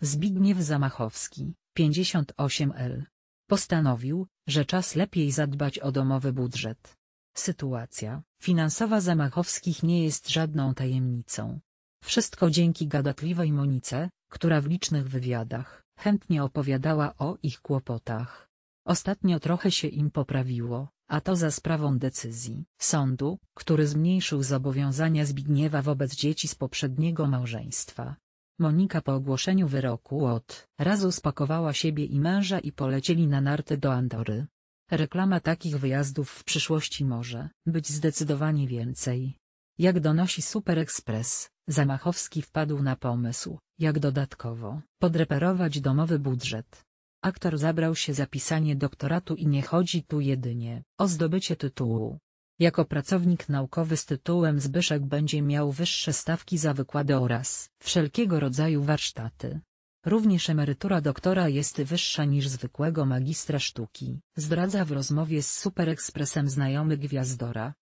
Zbigniew Zamachowski, 58L. Postanowił, że czas lepiej zadbać o domowy budżet. Sytuacja finansowa Zamachowskich nie jest żadną tajemnicą. Wszystko dzięki gadatliwej Monice, która w licznych wywiadach chętnie opowiadała o ich kłopotach. Ostatnio trochę się im poprawiło, a to za sprawą decyzji sądu, który zmniejszył zobowiązania Zbigniewa wobec dzieci z poprzedniego małżeństwa. Monika po ogłoszeniu wyroku od razu spakowała siebie i męża i polecieli na narty do Andory. Reklama takich wyjazdów w przyszłości może być zdecydowanie więcej. Jak donosi Super Express, Zamachowski wpadł na pomysł, jak dodatkowo podreperować domowy budżet. Aktor zabrał się za pisanie doktoratu i nie chodzi tu jedynie o zdobycie tytułu, jako pracownik naukowy z tytułem Zbyszek będzie miał wyższe stawki za wykłady oraz wszelkiego rodzaju warsztaty. Również emerytura doktora jest wyższa niż zwykłego magistra sztuki. Zdradza w rozmowie z Superekspresem znajomy Gwiazdora,